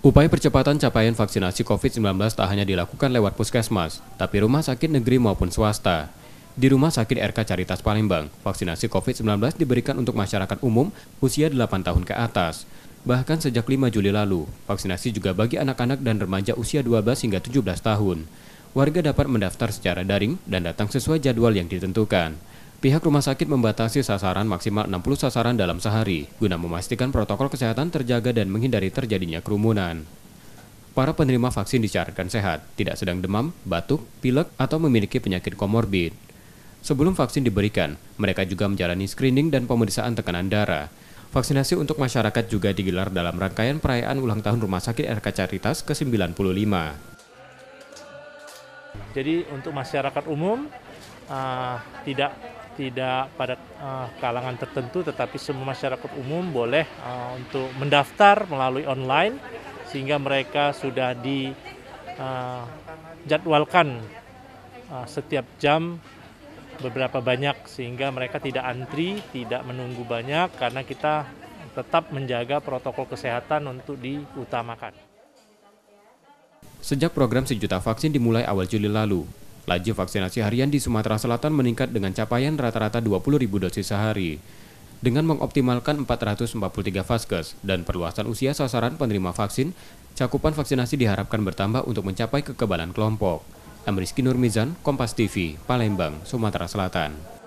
Upaya percepatan capaian vaksinasi COVID-19 tak hanya dilakukan lewat puskesmas, tapi rumah sakit negeri maupun swasta. Di Rumah Sakit RK Caritas Palembang, vaksinasi COVID-19 diberikan untuk masyarakat umum usia 8 tahun ke atas. Bahkan sejak 5 Juli lalu, vaksinasi juga bagi anak-anak dan remaja usia 12 hingga 17 tahun. Warga dapat mendaftar secara daring dan datang sesuai jadwal yang ditentukan. Pihak rumah sakit membatasi sasaran maksimal 60 sasaran dalam sehari guna memastikan protokol kesehatan terjaga dan menghindari terjadinya kerumunan. Para penerima vaksin dicaratkan sehat, tidak sedang demam, batuk, pilek, atau memiliki penyakit komorbid. Sebelum vaksin diberikan, mereka juga menjalani screening dan pemeriksaan tekanan darah. Vaksinasi untuk masyarakat juga digelar dalam rangkaian perayaan ulang tahun Rumah Sakit RK Caritas ke-95. Jadi untuk masyarakat umum uh, tidak tidak pada uh, kalangan tertentu tetapi semua masyarakat umum boleh uh, untuk mendaftar melalui online sehingga mereka sudah di uh, jadwalkan uh, setiap jam beberapa banyak sehingga mereka tidak antri, tidak menunggu banyak karena kita tetap menjaga protokol kesehatan untuk diutamakan. Sejak program sejuta vaksin dimulai awal Juli lalu, Laju vaksinasi harian di Sumatera Selatan meningkat dengan capaian rata-rata 20.000 dosis sehari dengan mengoptimalkan 443 vaskes dan perluasan usia sasaran penerima vaksin, cakupan vaksinasi diharapkan bertambah untuk mencapai kekebalan kelompok. Amriski Nurmizan, Kompas TV, Palembang, Sumatera Selatan.